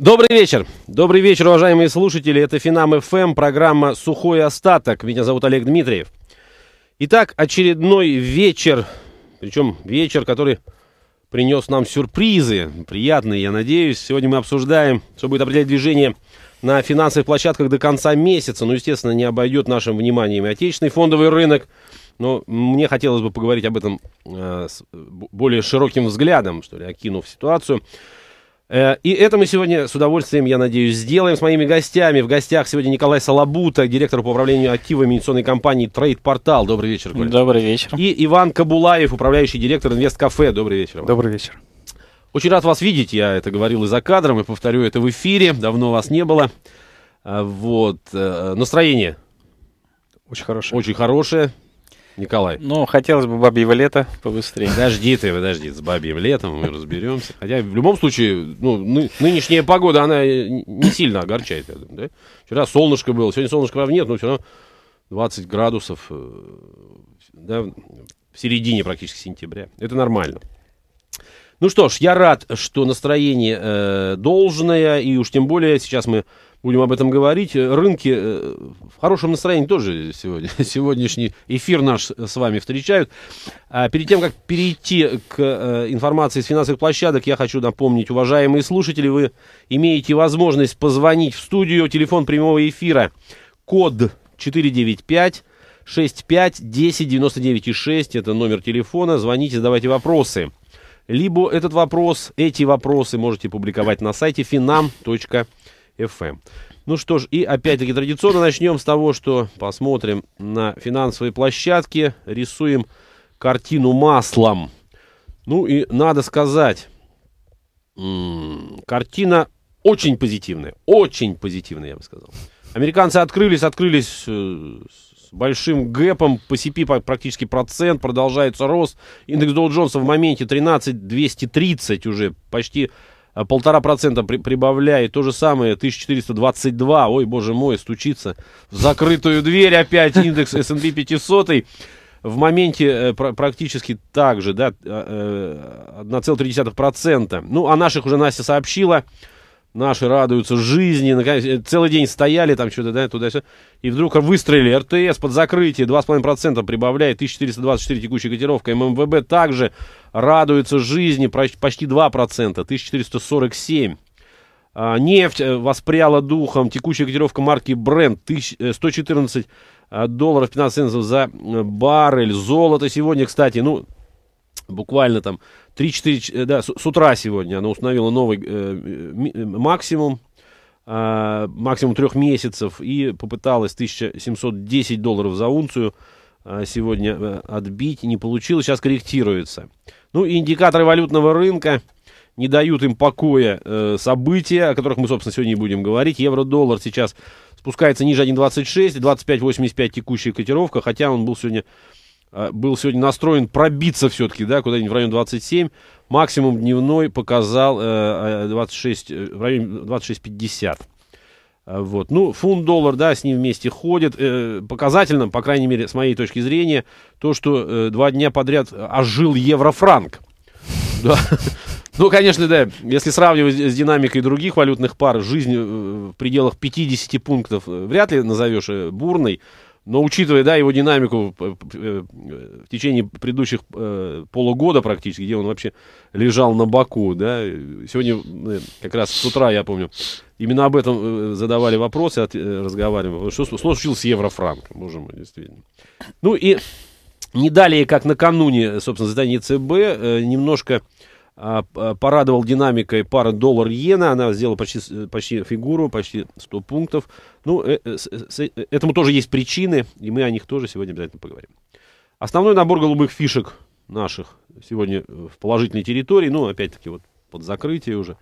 Добрый вечер. Добрый вечер, уважаемые слушатели. Это Финам ФМ, программа «Сухой остаток». Меня зовут Олег Дмитриев. Итак, очередной вечер, причем вечер, который принес нам сюрпризы, приятные, я надеюсь. Сегодня мы обсуждаем, что будет определять движение на финансовых площадках до конца месяца. Ну, естественно, не обойдет нашим вниманием и отечественный фондовый рынок. Но мне хотелось бы поговорить об этом э, с более широким взглядом, что ли, окинув ситуацию. Э, и это мы сегодня с удовольствием, я надеюсь, сделаем с моими гостями. В гостях сегодня Николай Салабута, директор по управлению активами инвестиционной компании Trade Portal. Добрый вечер, Коля. Добрый вечер. И Иван Кабулаев, управляющий директор Инвест Кафе. Добрый вечер. Иван. Добрый вечер. Очень рад вас видеть. Я это говорил и за кадром, и повторю это в эфире. Давно вас не было. Э, вот. Э, настроение? Очень хорошее. Очень хорошее. Николай. Ну, хотелось бы бабьего лета побыстрее. Подожди ты, подожди, с бабьим летом мы разберемся. Хотя в любом случае, ну, ны- нынешняя погода, она не сильно огорчает, я думаю, да? Вчера солнышко было, сегодня солнышка, правда, нет, но все равно 20 градусов, э, да, в середине практически сентября. Это нормально. Ну что ж, я рад, что настроение э, должное, и уж тем более сейчас мы будем об этом говорить. Э, рынки э, в хорошем настроении тоже сегодня. Сегодняшний эфир наш с вами встречают. А перед тем, как перейти к э, информации с финансовых площадок, я хочу напомнить, уважаемые слушатели, вы имеете возможность позвонить в студию. Телефон прямого эфира код 495 65 10 99 и 6. Это номер телефона. Звоните, задавайте вопросы. Либо этот вопрос, эти вопросы можете публиковать на сайте finam.com FM. Ну что ж, и опять-таки традиционно начнем с того, что посмотрим на финансовые площадки, рисуем картину маслом. Ну и надо сказать, картина очень позитивная, очень позитивная, я бы сказал. Американцы открылись, открылись э, с большим гэпом, по CP практически процент, продолжается рост. Индекс Доу Джонса в моменте 13 230 уже, почти а полтора процента прибавляя и то же самое 1422, ой, боже мой, стучится в закрытую дверь опять индекс S&P 500, в моменте э, практически так же, да, 1,3%. Э, э, ну, о наших уже Настя сообщила наши радуются жизни, наконец, э, целый день стояли там что-то, да, туда-сюда, и вдруг выстрелили, РТС под закрытие, 2,5% прибавляет, 1424 текущая котировка, ММВБ также радуется жизни, почти 2%, 1447. А, нефть э, воспряла духом, текущая котировка марки Brent, 114 э, долларов 15 центов за баррель, золото сегодня, кстати, ну, буквально там 3-4, э, да, с, с утра сегодня она установила новый э, э максимум, э, максимум трех месяцев и попыталась 1710 долларов за унцию э, сегодня э, отбить, не получилось, сейчас корректируется. Ну, индикаторы валютного рынка не дают им покоя э, события, о которых мы, собственно, сегодня и будем говорить. Евро-доллар сейчас спускается ниже 1.26, 25.85 текущая котировка, хотя он был сегодня а, был сегодня настроен пробиться все-таки, да, куда-нибудь в район 27. Максимум дневной показал 26, э, а, э, в районе 26,50. А, вот. Ну, фунт-доллар, да, с ним вместе ходит. Э, показательным, по крайней мере, с моей точки зрения, то, что два дня подряд ожил еврофранк. Да. Ну, конечно, да, если сравнивать с динамикой других валютных пар, жизнь в пределах 50 пунктов вряд ли назовешь бурной. Но учитывая, да, его динамику э, э, в течение предыдущих э, полугода практически, где он вообще лежал на боку, да, сегодня как раз с утра, я помню, именно об этом задавали вопросы, разговаривали, что случилось с еврофранком, боже мой, действительно. Ну и не далее, как накануне, собственно, задания ЦБ, немножко а, а, порадовал динамикой пара доллар-иена, она сделала почти, э, почти фигуру, почти 100 пунктов. Ну, э, э, этому тоже есть причины, и мы о них тоже сегодня обязательно поговорим. Основной набор голубых фишек наших сегодня в положительной территории, ну, опять-таки, вот под закрытие уже.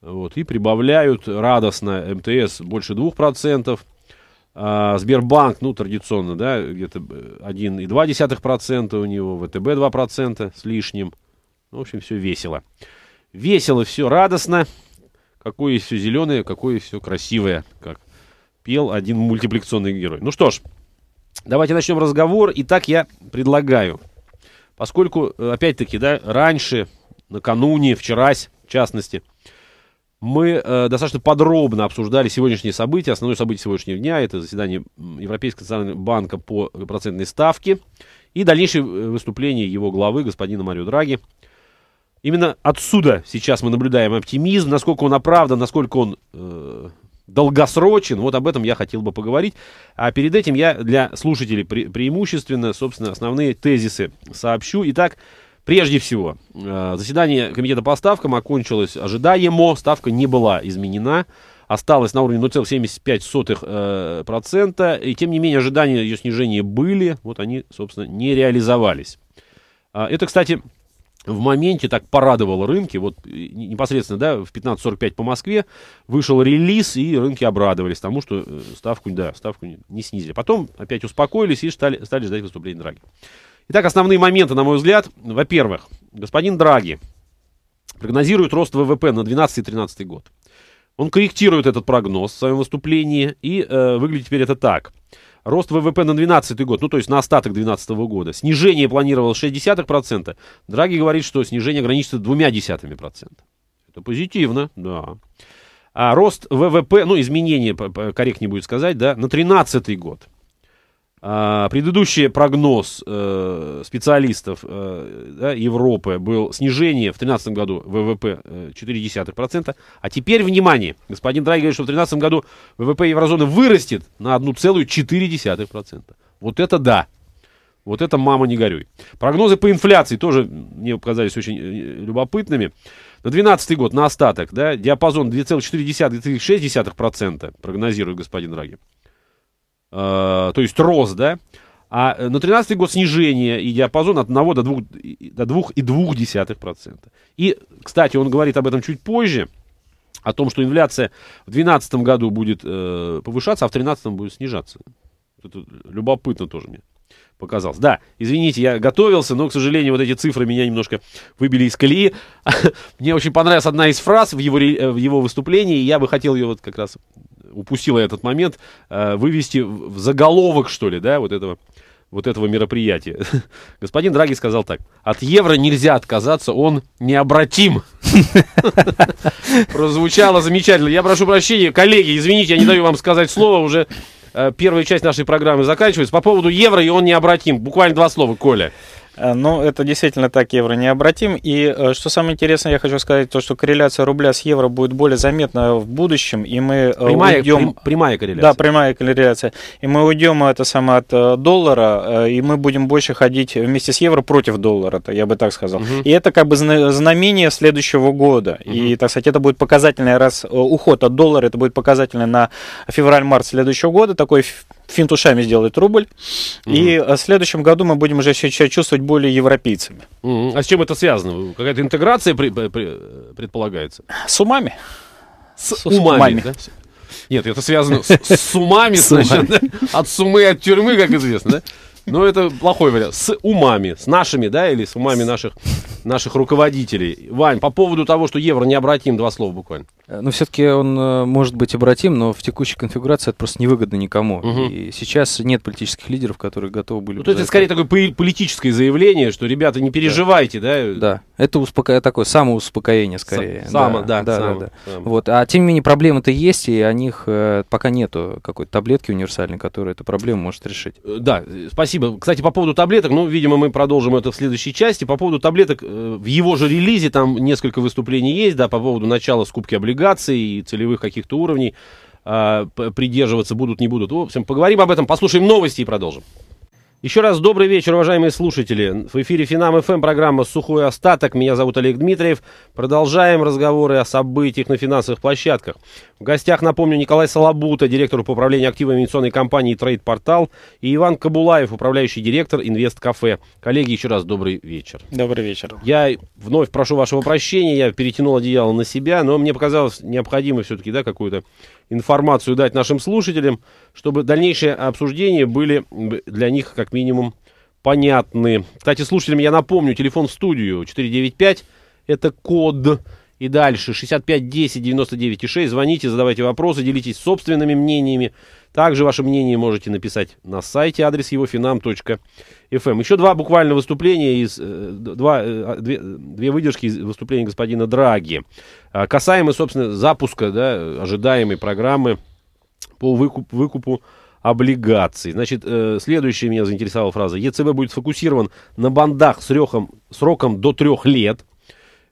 Вот, и прибавляют радостно МТС больше 2%, а, Сбербанк, ну, традиционно, да, где-то 1,2% у него, ВТБ 2% с лишним – ну, в общем, все весело. Весело, все радостно. Какое все зеленое, какое все красивое, как пел один мультипликационный герой. Ну что ж, давайте начнем разговор. Итак, я предлагаю, поскольку, э, опять-таки, да, раньше, накануне, вчерась, в частности, мы э, достаточно подробно обсуждали сегодняшние события. Основное событие сегодняшнего дня – это заседание Европейского центрального банка по процентной ставке и дальнейшее э, выступление его главы, господина Марио Драги, Именно отсюда сейчас мы наблюдаем оптимизм, насколько он оправдан, насколько он э, долгосрочен. Вот об этом я хотел бы поговорить. А перед этим я для слушателей пре преимущественно, собственно, основные тезисы сообщу. Итак, Прежде всего, э, заседание комитета по ставкам окончилось ожидаемо, ставка не была изменена, осталась на уровне 0,75%, э, и тем не менее ожидания ее снижения были, вот они, собственно, не реализовались. А, это, кстати, в моменте так порадовал рынки. Вот э, непосредственно, да, в 15.45 по Москве вышел релиз, и рынки обрадовались тому, что э, ставку, да, ставку не снизили. Потом опять успокоились и стали, стали ждать выступления Драги. Итак, основные моменты, на мой взгляд. Во-первых, господин Драги прогнозирует рост ВВП на 12-13 год. Он корректирует этот прогноз в своем выступлении, и э, выглядит теперь это так – Рост ВВП на 2012 год, ну то есть на остаток 2012 года. Снижение планировалось 0,6%. Драги говорит, что снижение ограничится двумя 0,2%. Это позитивно, да. А рост ВВП, ну изменение, корректнее будет сказать, да, на 2013 год а, предыдущий прогноз э, специалистов э, Европы был снижение в 2013 году ВВП 0,4%. Э, а теперь, внимание, господин Драги говорит, что в 2013 году ВВП еврозоны вырастет на 1,4%. Вот это да. Вот это мама не горюй. Прогнозы по инфляции тоже мне показались очень любопытными. На 2012 год, на остаток, да, диапазон 2,4-2,6% прогнозирует господин Драги. Э, то есть рост, да, а э, на 13 год снижение и диапазон от 1 до 2, до 2,2%. И, кстати, он говорит об этом чуть позже, о том, что инфляция в 2012 году будет э, повышаться, а в 2013 будет снижаться. Это любопытно тоже мне показалось. Да, извините, я готовился, но, к сожалению, вот эти цифры меня немножко выбили из колеи. Мне очень понравилась одна из фраз в его, э, в его выступлении, и я бы хотел ее вот как раз упустила этот момент, э, вывести в заголовок, что ли, да, вот этого вот этого мероприятия. Господин Драги сказал так. От евро нельзя отказаться, он необратим. Прозвучало замечательно. Я прошу прощения, коллеги, извините, я не даю вам сказать слово. Уже э, первая часть нашей программы заканчивается. По поводу евро, и он необратим. Буквально два слова, Коля. Ну, это действительно так, евро необратим. И э, что самое интересное, я хочу сказать, то, что корреляция рубля с евро будет более заметна в будущем, и мы э, прямая, уйдем... прямая корреляция. Да, прямая корреляция. И мы уйдем это само от доллара, и мы будем больше ходить вместе с евро против доллара, я бы так сказал. Угу. И это как бы знамение следующего года. Угу. И, так сказать, это будет показательный раз уход от доллара, это будет показательный на февраль-март следующего года, такой финт сделает рубль. Угу. И в следующем году мы будем уже себя чувствовать более европейцами. Угу. А с чем это связано? Какая-то интеграция при, при, предполагается? С умами. С, с умами, умами. Да? Нет, это связано с, с умами, значит, от сумы, от тюрьмы, как известно, да? Но ну, это плохой вариант. С умами, с нашими, да, или с умами наших, наших руководителей. Вань, по поводу того, что евро необратим, два слова буквально. Э, но ну, все-таки он э, может быть обратим, но в текущей конфигурации это просто невыгодно никому. Угу. И сейчас нет политических лидеров, которые готовы были... То есть это скорее такое политическое заявление, что, ребята, не переживайте, да? Да, да. это успока... такое самоуспокоение скорее. Само, да, да, да, само, да, да. Само. Вот. А тем не менее проблемы-то есть, и о них э, пока нету какой-то таблетки универсальной, которая эту проблему может решить. Да, спасибо. Кстати, по поводу таблеток, ну, видимо, мы продолжим это в следующей части. По поводу таблеток, в его же релизе там несколько выступлений есть, да, по поводу начала скупки облигаций облигаций и целевых каких-то уровней а, придерживаться будут, не будут. В общем, поговорим об этом, послушаем новости и продолжим. Еще раз добрый вечер, уважаемые слушатели. В эфире Финам ФМ программа «Сухой остаток». Меня зовут Олег Дмитриев. Продолжаем разговоры о событиях на финансовых площадках. В гостях, напомню, Николай Салабута, директор по управлению активами инвестиционной компании «Трейд-портал», и Иван Кабулаев, управляющий директор «Инвест-кафе». Коллеги, еще раз добрый вечер. Добрый вечер. Я вновь прошу вашего прощения, я перетянул одеяло на себя, но мне показалось необходимо все-таки да, какую-то информацию дать нашим слушателям, чтобы дальнейшие обсуждения были для них как минимум понятны. Кстати, слушателям я напомню, телефон в студию 495, это код и дальше 65 10 99 6. Звоните, задавайте вопросы, делитесь собственными мнениями. Также ваше мнение можете написать на сайте, адрес его finam.fm. Эм. Еще два буквально выступления, из, э, два, э, две, две выдержки из выступления господина Драги. А, касаемо, собственно, запуска да, ожидаемой программы по выкуп, выкупу облигаций. Значит, э, следующая меня заинтересовала фраза. ЕЦБ будет сфокусирован на бандах с, рехом, сроком до трех лет –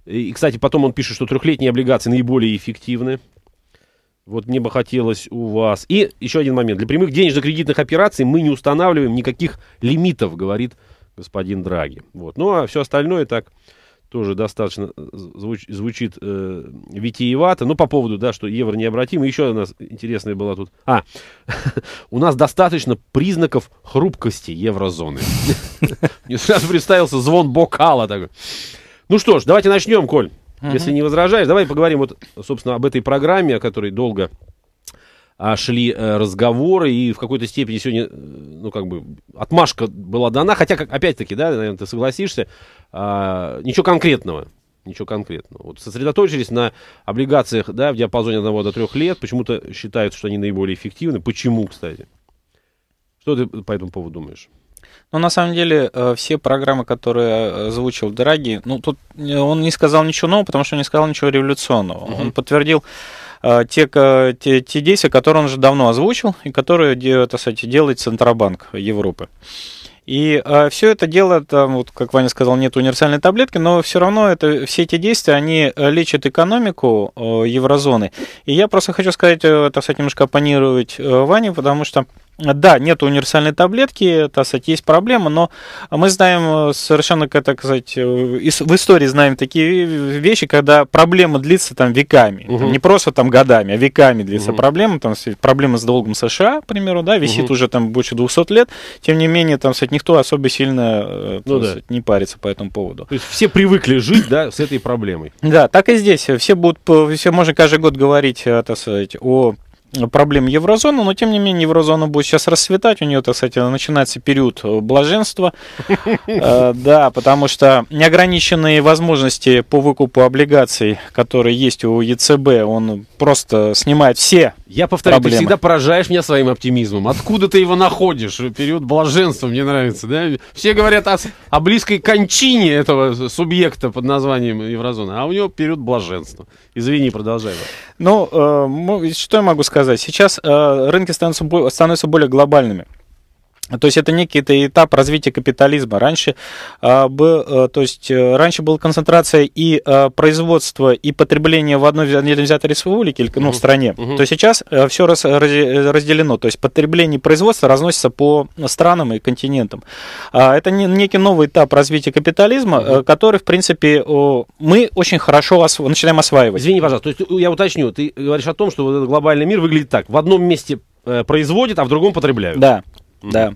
и, кстати, потом он пишет, что трехлетние облигации наиболее эффективны. Вот мне бы хотелось у вас... И еще один момент. Для прямых денежно-кредитных операций мы не устанавливаем никаких лимитов, говорит господин Драги. Вот. Ну, а все остальное так тоже достаточно э, звуч, звучит э, витиевато. Ну, по поводу, да, что евро необратимо. Еще у нас интересная была тут... А, у нас достаточно признаков хрупкости еврозоны. Мне сразу представился звон бокала такой. Ну что ж, давайте начнем, Коль. Uh-huh. Если не возражаешь, давай поговорим вот, собственно, об этой программе, о которой долго а, шли э, разговоры, и в какой-то степени сегодня, э, ну, как бы, отмашка была дана, хотя, как, опять-таки, да, наверное, ты согласишься, а, ничего конкретного, ничего конкретного. Вот сосредоточились на облигациях, да, в диапазоне одного до трех лет, почему-то считают, что они наиболее эффективны. Почему, кстати? Что ты по этому поводу думаешь? Но на самом деле э, все программы, которые э, озвучил Драги, ну тут э, он не сказал ничего нового, потому что не сказал ничего революционного. Угу. Он подтвердил те, те, те действия, которые он уже давно озвучил и которые, так кстати, делает Центробанк Европы. И э, все это дело, там, вот, как Ваня сказал, нет универсальной таблетки, но все равно это, все эти действия, они лечат экономику э, еврозоны. И я просто хочу сказать, э, так немножко оппонировать э, Ване, потому что да, нет универсальной таблетки, так сказать, есть проблема, но мы знаем э, совершенно, как так сказать, э, в истории знаем такие вещи, когда проблема длится там веками, угу. не просто там годами, а веками длится угу. проблема, там проблема с долгом США, к примеру, да, висит угу. уже там больше 200 лет, тем не менее, там, кстати, никто особо сильно э, ну, да. сказать, не парится по этому поводу. То есть все привыкли жить, да, с этой проблемой. Да, так и здесь, все будут, все можно каждый год говорить, так сказать, о проблем еврозоны, но тем не менее еврозона будет сейчас расцветать, у нее, так сказать, начинается период э, блаженства, э, да, потому что неограниченные возможности по выкупу облигаций, которые есть у ЕЦБ, он просто снимает все я повторяю, проблемы. ты всегда поражаешь меня своим оптимизмом. Откуда ты его находишь? Период блаженства мне нравится. Да? Все говорят о, о близкой кончине этого субъекта под названием Еврозона, а у него период блаженства. Извини, продолжай. Ну, э, что я могу сказать? Сейчас э, рынки становятся, становятся более глобальными. То есть это некий это этап развития капитализма. Раньше, э, а, был, э, то есть, э, раньше была концентрация и э, производства, и потребления в одной взятой республике, ну, в стране. uh То сейчас э, все раз, разделено. То есть потребление и производство разносится по странам и континентам. Э, это не, некий новый этап развития капитализма, uh который, в принципе, э, мы очень хорошо осво- начинаем осваивать. Извини, пожалуйста, то есть я уточню. Ты говоришь о том, что глобальный мир выглядит так. В одном месте э, производит, а в другом потребляют. Да, mm-hmm. да.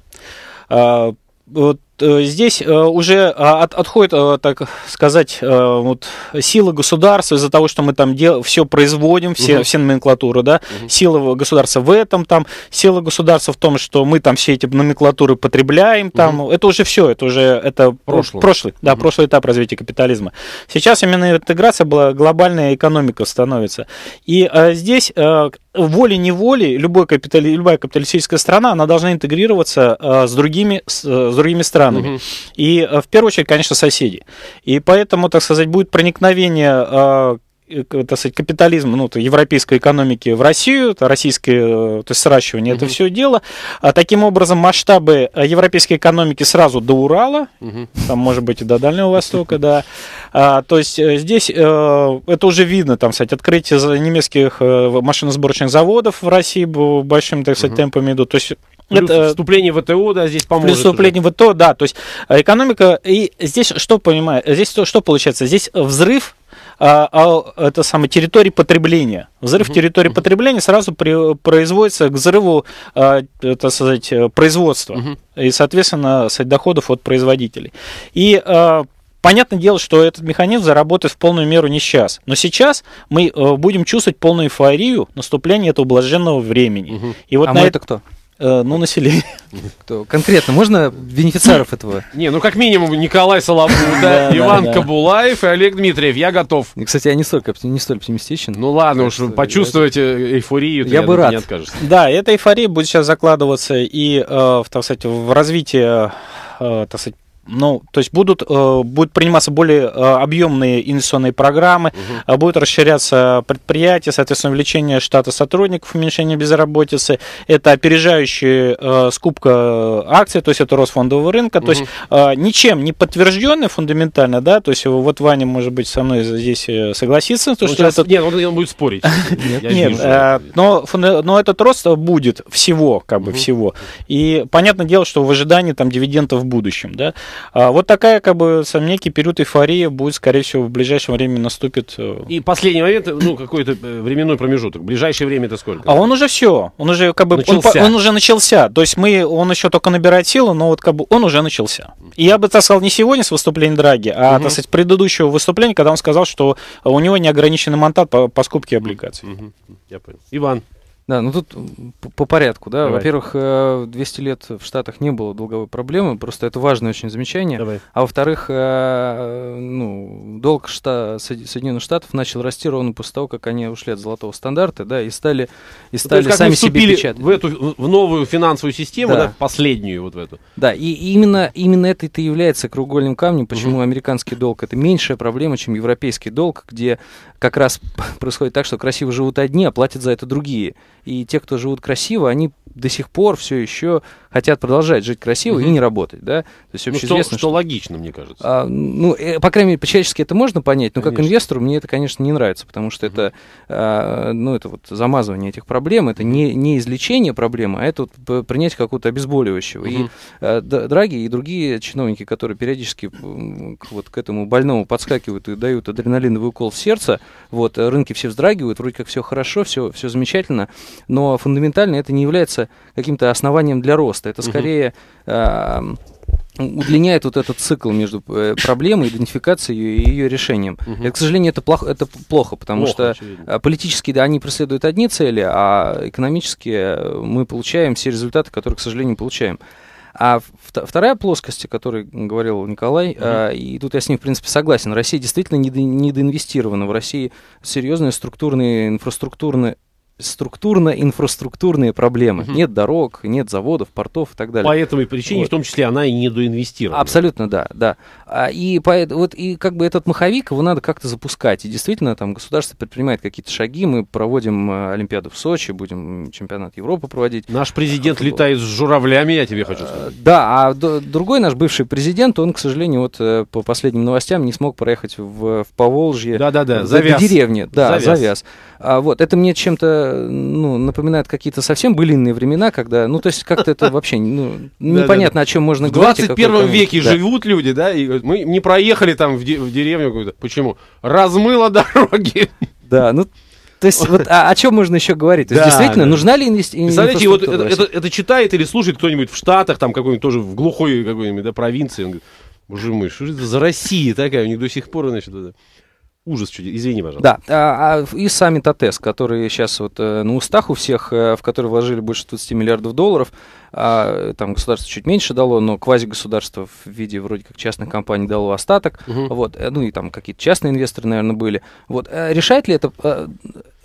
А, вот э, здесь э, уже а, от, отходит, э, так сказать, вот, сила государства из-за того, что мы там дел, все производим, все, угу. все номенклатуры, да, угу. сила государства в этом там, сила государства в том, что мы там все эти номенклатуры потребляем там, угу. это уже все, это уже это прошлый, прошлый да, угу. прошлый этап развития капитализма. Сейчас именно интеграция была, глобальная экономика становится. И а, здесь а, волей-неволей любой капитали, любая капиталистическая страна, она должна интегрироваться э, с, другими, с, э, с другими странами. Угу. И э, в первую очередь, конечно, соседи. И поэтому, так сказать, будет проникновение э, Э, так сказать, капитализм, ну, то европейской экономики в Россию, то российское, э, то есть сращивание, угу. это все дело. А таким образом, масштабы э, европейской экономики сразу до Урала, угу. там, может быть, и до Дальнего Востока, да. А, то есть здесь это уже видно, там, кстати, открытие немецких машиносборочных заводов в России большим, так сказать, угу. темпами идут. То есть Плюс это, вступление в ВТО, да, здесь поможет. Плюс вступление уже. в ВТО, да. То есть экономика, и здесь что понимаю, здесь что, что получается? Здесь взрыв а, а, это самое, территории потребления. Взрыв территории потребления сразу при, производится к взрыву, а, это сказать, э, производства и, соответственно, доходов от производителей. И а, Понятное дело, что этот механизм заработает в полную меру не сейчас. Но сейчас мы э, будем чувствовать полную эйфорию наступления этого блаженного времени. Угу. И вот а на мы это кто? Э, ну, население. Кто? Конкретно, можно бенефициаров этого? Не, ну как минимум Николай Солобуда, Иван Кабулаев и Олег Дмитриев. Я готов. Кстати, я не столь, не столь оптимистичен. Ну ладно уж, почувствуйте эйфорию, я бы рад. Да, эта эйфория будет сейчас закладываться и, э, в развитии, э, ну, то есть будут, э, будут приниматься более э, объемные инвестиционные программы, угу. будут расширяться предприятия, соответственно, увеличение штата сотрудников, уменьшение безработицы, это опережающая э, скупка акций, то есть это рост фондового рынка, угу. то есть э, ничем не подтвержденный фундаментально, да, то есть вот Ваня, может быть, со мной здесь э, согласится. он ну, что сейчас, этот... Нет, он, он будет спорить. Нет, но этот рост будет всего, как бы всего. И понятное дело, что в ожидании там дивидендов в будущем, да, а, вот такая, как бы, сам некий период эйфории будет, скорее всего, в ближайшем времени наступит. Э, И последний момент, ну, какой-то э, временной промежуток. В ближайшее время это сколько? А он уже все. Он уже, как бы, он, он уже начался. То есть мы, он еще только набирает силу, но вот, как бы, он уже начался. И я бы, так сказал, не сегодня с выступления Драги, а, угу. так сказать, предыдущего выступления, когда он сказал, что у него неограниченный мандат по, по скупке облигаций. Угу. Я понял. Иван. Да, ну тут по порядку, да. Во-первых, 200 э, лет в Штатах не было долговой проблемы, просто это важное очень замечание. Давай. А во-вторых, э, ну, долг Шта Соединенных Штатов начал расти ровно после того, как они ушли от золотого стандарта, да, и стали, и ну, стали есть, сами себе печатать. В эту в новую финансовую систему, да, да последнюю вот в эту. Да, и именно, именно это и является кругольным камнем, почему угу. американский долг это меньшая проблема, чем европейский долг, где как раз происходит так, что красиво живут одни, а платят за это другие и те, кто живут красиво, они до сих пор все еще хотят продолжать жить красиво угу. и не работать, да? То есть ну, что, известно, что, что логично, мне кажется. А, ну, э, по крайней мере, по-человечески это можно понять, но конечно. как инвестору мне это, конечно, не нравится, потому что угу. это, а, ну, это вот замазывание этих проблем, это не, не излечение проблемы, а это вот принятие какого-то обезболивающего. Угу. И а, Драги и другие чиновники, которые периодически вот к этому больному подскакивают и дают адреналиновый укол в сердце, вот, рынки все вздрагивают, вроде как все хорошо, все, все замечательно, но фундаментально это не является каким-то основанием для роста. Это скорее а, удлиняет вот этот цикл между э, проблемой, идентификацией и ее решением. Угу. Это, к сожалению, это плохо, это плохо потому плохо, что э, очевидно. политические, да, они преследуют одни цели, а экономически э, мы получаем все результаты, которые, к сожалению, получаем. А вторая плоскость, о которой говорил Николай, угу. э, и тут я с ним, в принципе, согласен, Россия действительно недо недоинвестирована. В России серьезные структурные, инфраструктурные структурно-инфраструктурные проблемы. Угу. Нет дорог, нет заводов, портов и так далее. По этой причине, вот. в том числе, она и недоинвестирована. Абсолютно, да, да. А, и, по, вот, и как бы этот маховик, его надо как-то запускать. И действительно, там государство предпринимает какие-то шаги. Мы проводим э, Олимпиаду в Сочи, будем чемпионат Европы проводить. Наш президент а, летает с журавлями, я тебе хочу э, сказать. А, да, а другой наш бывший президент, он, к сожалению, вот э, по последним новостям не смог проехать в, в Поволжье. Да-да-да, завяз. В деревне, да, завяз. завяз. А, вот, это мне чем-то ну, напоминает какие-то совсем былинные времена, когда, ну, то есть как-то это вообще ну, непонятно, о чем можно говорить. В 21 веке живут люди, да, и мы не проехали там в деревню какую-то. Почему? Размыло дороги. Да, ну, то есть, вот а, о чем можно еще говорить? То есть, да, действительно, да. нужна ли инвестиция? Представляете, вот это, это, это читает или слушает кто-нибудь в Штатах, там какой-нибудь тоже в глухой какой-нибудь да, провинции. Он говорит, боже мой, что это за Россия такая? У них до сих пор, значит, это ужас чуть, извини, пожалуйста. Да, а, а и сами АТЭС, которые сейчас вот э, на устах у всех, э, в которые вложили больше 20 миллиардов долларов, а, там государство чуть меньше дало, но квази-государство в виде вроде как частных компаний дало остаток, угу. вот, э, ну и там какие-то частные инвесторы, наверное, были. Вот, решает ли это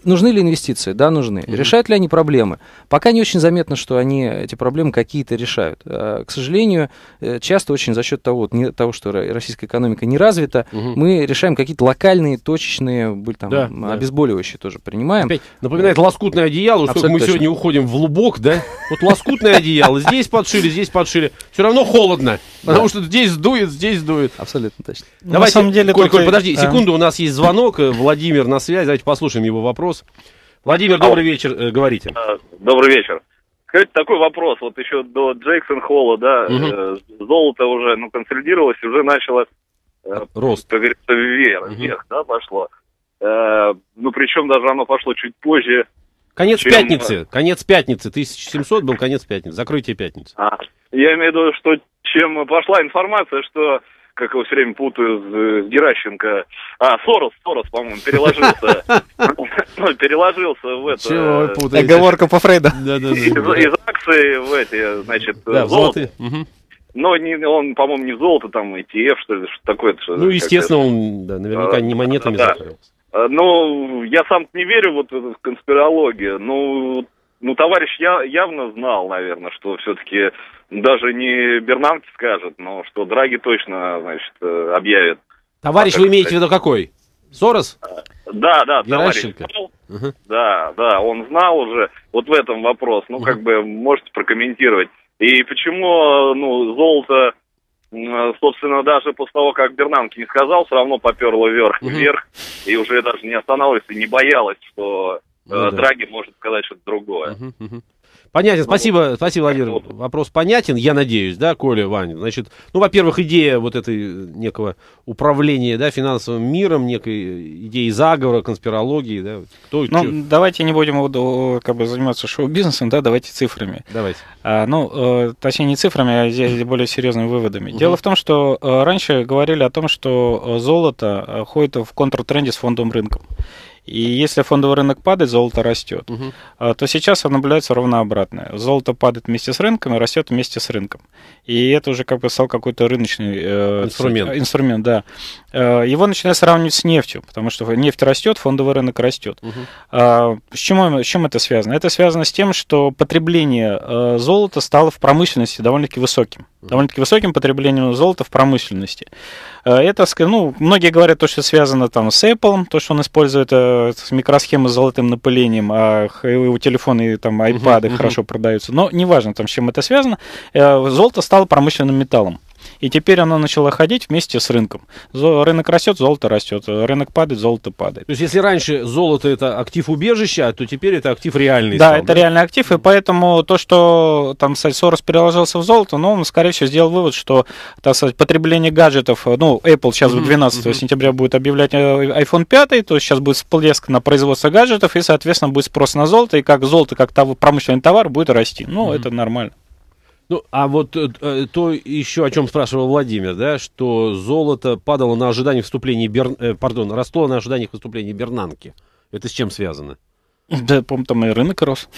нужны ли инвестиции? Да, нужны. Mm-hmm. Решают ли они проблемы? Пока не очень заметно, что они эти проблемы какие-то решают. А, к сожалению, э, часто очень за счет того, не, того что российская экономика не развита, mm-hmm. мы решаем какие-то локальные, точечные, были там да, обезболивающие да. тоже принимаем. Опять напоминает э, лоскутное одеяло, Абсолютно мы точно. сегодня уходим в лубок, да? Вот лоскутное одеяло, здесь подшили, здесь подшили. Все равно холодно, потому что здесь дует, здесь дует. Абсолютно точно. Давайте, на самом деле, Коль, подожди, секунду, а. у нас есть звонок, э, Владимир на связи, давайте послушаем его вопрос вопрос. Владимир, добрый вечер, э, говорите. А, добрый вечер. Скажите, такой вопрос, вот еще до Джейксон Холла, да, угу. золото уже, ну, консолидировалось, уже начало... Э, рост. Как говорится, вверх, угу. вверх, да, пошло. Ну, причем даже оно пошло чуть позже. Конец чем... пятницы, конец пятницы, 1700 был конец пятницы, закрытие пятницы. А, я имею в виду, что чем пошла информация, что как его все время путаю с, э, с Геращенко. А, Сорос, Сорос, по-моему, переложился. Переложился в это... Чего вы э, путаете? Оговорка по Фрейду. Из акций в эти, значит, золото. Но не, он, по-моему, не золото, там, ETF, что ли, что такое. Что, ну, естественно, он да, наверняка а, не монетами да. закрылся. А, ну, я сам не верю вот в конспирологию, но ну, товарищ я, явно знал, наверное, что все-таки даже не Бернанки скажет, но что Драги точно, значит, э, объявит. Товарищ, а вы имеете в виду какой? Сорос? Э, да, да, Геращенко. товарищ. Угу. Да, да, он знал уже. Вот в этом вопрос. Ну, угу. как бы, можете прокомментировать. И почему, ну, золото, собственно, даже после того, как Бернанки не сказал, все равно поперло вверх, угу. вверх. И уже даже не останавливалось и не боялось, что ну э, да. Драги может сказать что-то другое. Угу, угу. Понятен, ну, спасибо, спасибо, Владимир. Вот. Вопрос понятен, я надеюсь, да, Коля, Ваня. Значит, ну, во-первых, идея вот этой э, некого управления, да, финансовым миром, некой э, идеи заговора, конспирологии, да. Кто, ну, чё? давайте не будем как бы заниматься шоу-бизнесом, да, давайте цифрами. Давайте. А, ну, точнее не цифрами, а здесь более серьезными выводами. Угу. Дело в том, что раньше говорили о том, что золото ходит в контртренде с фондовым рынком. И если фондовый рынок падает, золото растет, угу. А, то сейчас наблюдается ровно обратное. Золото падает вместе с рынком и растет вместе с рынком. И это уже как бы стал какой-то рыночный э, инструмент. инструмент, да. Э, его начинают сравнивать с нефтью, потому что нефть растет, фондовый рынок растет. Угу. А, с, чем, с чем это связано? Это связано с тем, что потребление э, золота стало в промышленности довольно-таки высоким. Довольно-таки высоким потреблением золота в промышленности. Э, это, ну, многие говорят, то, что связано там с Apple, то, что он использует э, э, микросхемы с золотым напылением, а его телефоны и там айпады uh-huh, хорошо uh-huh. продаются. Но неважно, там, с чем это связано, э, золото стало промышленным металлом. И теперь она начала ходить вместе с рынком. Рынок растет, золото растет. Рынок падает, золото падает. То есть, если раньше золото это актив убежища, то теперь это актив реальный. Да, стал, это да? реальный актив, и поэтому то, что там Сорос переложился в золото, ну, он, скорее всего, сделал вывод, что, так сказать, потребление гаджетов, ну, Apple сейчас 12 mm-hmm. сентября будет объявлять э, iPhone 5, то есть сейчас будет всплеск на производство гаджетов, и, соответственно, будет спрос на золото, и как золото, как товар, промышленный товар будет расти. Ну, mm-hmm. это нормально. Ну, а вот э, э, то еще, о чем спрашивал Владимир, да, что золото падало на ожидании вступления Бер... э, пардон, росло на ожиданиях выступления Бернанки. Это с чем связано? Да, помню, там и рынок рос.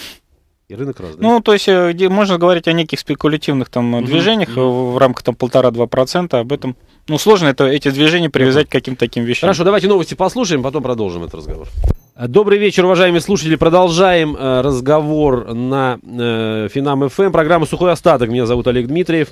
И рынок рос, да? Ну, то есть э, можно говорить о неких спекулятивных там угу. движениях угу. в рамках там полтора-два процента, об этом... Угу ну, сложно это, эти движения привязать к каким-то таким вещам. Хорошо, давайте новости послушаем, потом продолжим этот разговор. Э, добрый вечер, уважаемые слушатели. Продолжаем э, разговор на э, Финам ФМ. Эм. Программа «Сухой остаток». Меня зовут Олег Дмитриев.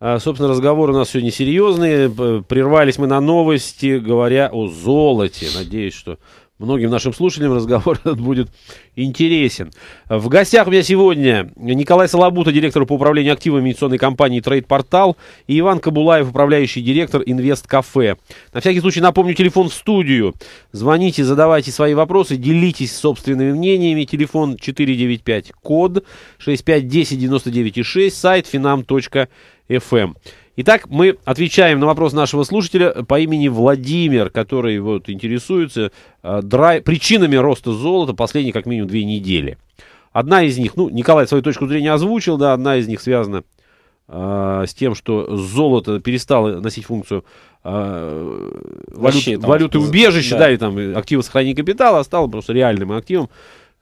Э, собственно, разговор у нас сегодня серьезный. Прервались мы на новости, говоря о золоте. Надеюсь, что многим нашим слушателям разговор будет интересен. В гостях у меня сегодня Николай Солобута, директор по управлению активами инвестиционной компании «Трейдпортал», и Иван Кабулаев, управляющий директор «Инвест Кафе». На всякий случай напомню телефон в студию. Звоните, задавайте свои вопросы, делитесь собственными мнениями. Телефон 495 код 6510996. сайт finam.fm. Итак, мы отвечаем на вопрос нашего слушателя по имени Владимир, который вот интересуется э, драй... причинами роста золота последние как минимум две недели. Одна из них, ну, Николай свою точку зрения озвучил, да, одна из них связана э, с тем, что золото перестало носить функцию э, валют, Вообще, там, валюты убежища, да. да, и там актива сохранения капитала, а стало просто реальным активом,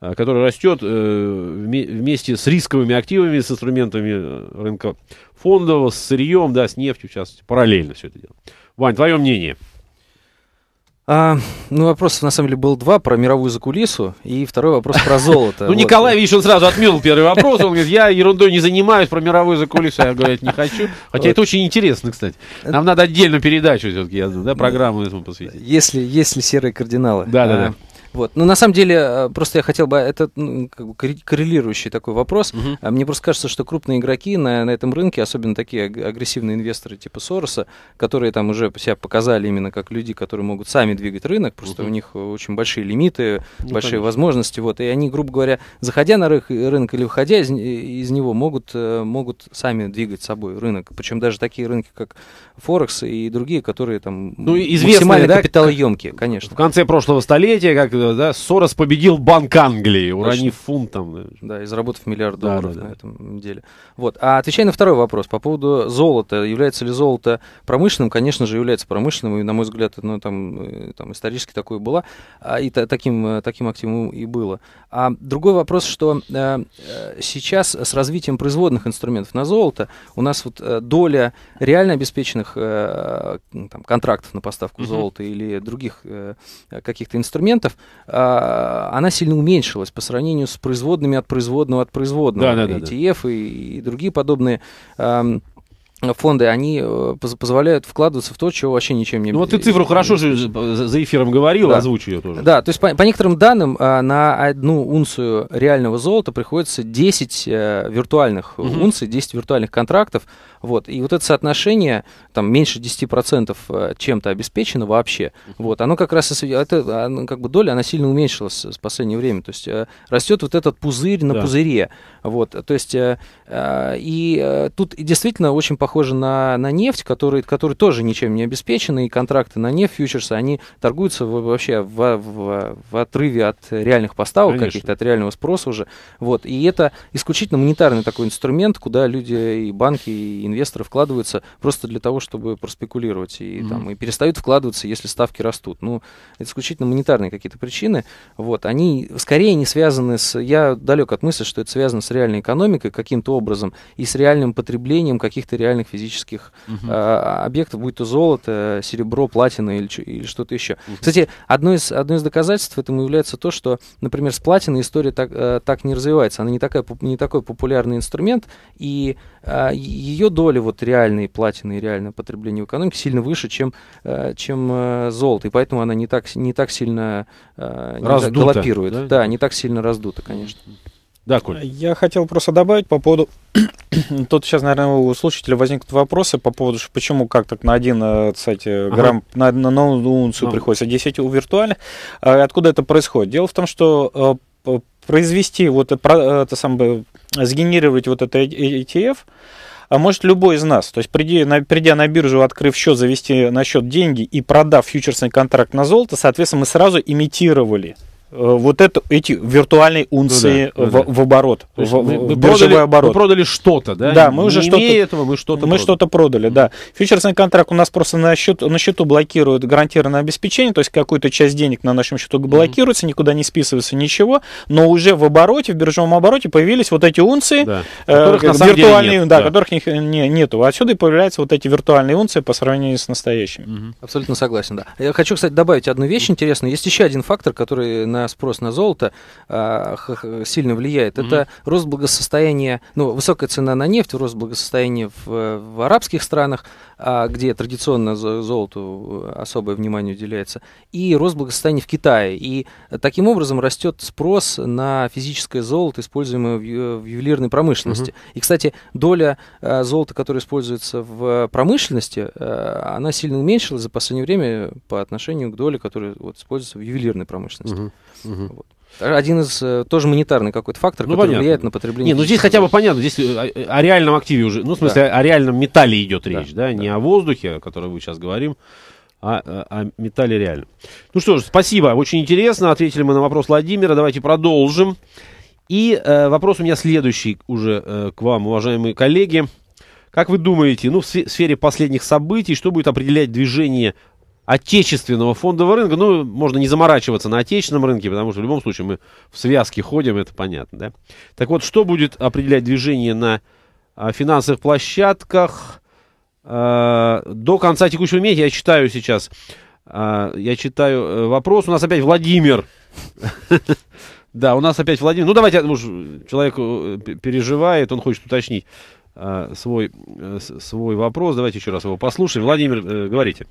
Э, который растет э, вместе с рисковыми активами, с инструментами э, рынка фондов, с сырьем, да, с нефтью, в частности, параллельно все это дело. Вань, твое мнение? А, ну, вопрос, на самом деле, был два, про мировую закулису, и второй вопрос про золото. Ну, Николай, видишь, он сразу отмел первый вопрос, он говорит, я ерундой не занимаюсь, про мировую закулису я, говорить не хочу. Хотя это очень интересно, кстати. Нам надо отдельную передачу все-таки, да, программу этому посвятить. Если, если серые кардиналы. Да, да, а, да. Вот. Но на самом деле, э, просто я хотел бы, это ну, как бы коррелирующий такой вопрос. Угу. Мне просто кажется, что крупные игроки на, на этом рынке, особенно такие агрессивные инвесторы типа Сороса, которые там уже себя показали именно как люди, которые могут сами двигать рынок, просто угу. у них очень большие лимиты, ну, большие конечно. возможности. Вот. И они, грубо говоря, заходя на рынок или выходя из, э, из него, могут, э, могут сами двигать собой рынок. Причем даже такие рынки, как Форекс и другие, которые там ну, известные, максимально да? капиталоемкие, конечно. В конце прошлого столетия, как да, Сорос победил Банк Англии, уронив Точно. фунт там. Да, и заработав миллиард да, долларов да, да, на этом деле. Вот. А отвечая на второй вопрос по поводу золота, является ли золото промышленным? Конечно же, является промышленным, и, на мой взгляд, ну, там, э, там исторически такое было, а и таким, э, таким активом и было. А другой вопрос, что э, сейчас с развитием производных инструментов на золото у нас вот доля реально обеспеченных там, контрактов на поставку mm-hmm. золота или других каких-то инструментов, а, она сильно уменьшилась по сравнению с производными от производного от производного. Да, да, ETF да, да. И, и другие подобные фонды, они э, позволяют вкладываться в то, чего вообще ничем не... Ну вот ты цифру хорошо же за эфиром говорил, да. озвучу ее тоже. Да, то есть по, по некоторым данным а, на одну унцию реального золота приходится 10 э, виртуальных угу. унций, 10 виртуальных контрактов. Вот. И вот это соотношение, там, меньше 10% э, чем-то обеспечено вообще, вот, оно как раз, это, как бы доля, она сильно уменьшилась в последнее время. То есть растет вот этот пузырь на да. пузыре. Вот, то есть и тут действительно очень похоже на, на нефть, который, который тоже ничем не обеспечен, и контракты на нефть, фьючерсы, они торгуются вообще в, в, в отрыве от реальных поставок каких-то, от реального спроса уже. Вот. И это исключительно монетарный такой инструмент, куда люди и банки, и инвесторы вкладываются просто для того, чтобы проспекулировать, и, mm-hmm. там, и перестают вкладываться, если ставки растут. Ну, это исключительно монетарные какие-то причины. Вот. Они скорее не связаны с... Я далек от мысли, что это связано с реальной экономикой каким-то образом и с реальным потреблением каких-то реальных материальных физических угу. э, объектов, будь то золото, серебро, платина или, или что-то еще. Угу. Кстати, одно из, одно из доказательств этому является то, что, например, с платиной история так, э, так не развивается. Она не, такая, не такой популярный инструмент, и э, ее доля вот реальной платины и реального потребления в экономике сильно выше, чем, э, чем э, золото, и поэтому она не так, не так сильно э, не раздута, галопирует. Да? да, не так сильно раздута, конечно. Да, э, Коль. Я хотел просто добавить по поводу... Тут сейчас, наверное, у слушателей возникнут вопросы по поводу, почему как так на один, э, кстати, ага. грамм, на, на новую унцию ага. Ну. приходится 10 у виртуальных. А откуда это происходит? Дело в том, что э, произвести, вот это самое, сгенерировать вот это ETF, а может любой из нас. То есть, придя на, придя на биржу, открыв счет, завести на счет деньги и продав фьючерсный контракт на золото, соответственно, мы сразу имитировали Э, вот это, эти виртуальные ну унции ну, да, в, да. в оборот, в, мы, в продали, оборот. Мы продали что-то, да? Да, мы не уже что-то... этого мы что-то Мы что-то продали, да. Фьючерсный контракт у нас просто на, счет, на счету блокирует гарантированное обеспечение, то есть какую-то часть денег на нашем счету блокируется, mm-hmm. никуда не списывается ничего, но уже в обороте, в биржевом обороте появились вот эти унции, э, виртуальные, да, которых не, не, нету. Отсюда и появляются вот эти виртуальные унции по сравнению с настоящими. Абсолютно согласен, да. Я хочу, кстати, добавить одну вещь интересную. Есть еще один фактор, который на на спрос на золото э, сильно влияет, mm-hmm. это рост благосостояния, ну, высокая цена на нефть, рост благосостояния в, в арабских странах, э, где традиционно золоту особое внимание уделяется, и рост благосостояния в Китае. И таким образом растет спрос на физическое золото, используемое в, в ювелирной промышленности. Mm-hmm. И, кстати, доля э, золота, которое используется в промышленности, э, она сильно уменьшилась за последнее время по отношению к доле, которая вот, используется в ювелирной промышленности. Угу. Угу. Вот. Один из э, тоже монетарный какой-то фактор, ну, который понятно. влияет на потребление. Не, ну здесь хотя бы понятно, здесь э, о, э, о реальном активе уже, ну в смысле да. о реальном металле идет речь, да, да, да. не о воздухе, о котором мы сейчас говорим, а о, металле реально. Ну что ж, спасибо, очень интересно, ответили мы на вопрос Владимира, давайте продолжим. И э, вопрос у меня следующий уже э, к вам, уважаемые коллеги. Как вы думаете, ну, в сфере последних событий, что будет определять движение отечественного фондового рынка. Ну, можно не заморачиваться на отечественном рынке, потому что в любом случае мы в связке ходим, это понятно, да? Так вот, что будет определять движение на а, финансовых площадках а, до конца текущего месяца? Я читаю сейчас, а, я читаю э, вопрос. У нас опять Владимир. Да, у нас опять Владимир. Ну, давайте, человек э, переживает, он хочет уточнить свой, э, свой вопрос. Давайте еще раз его послушаем. Владимир, говорите.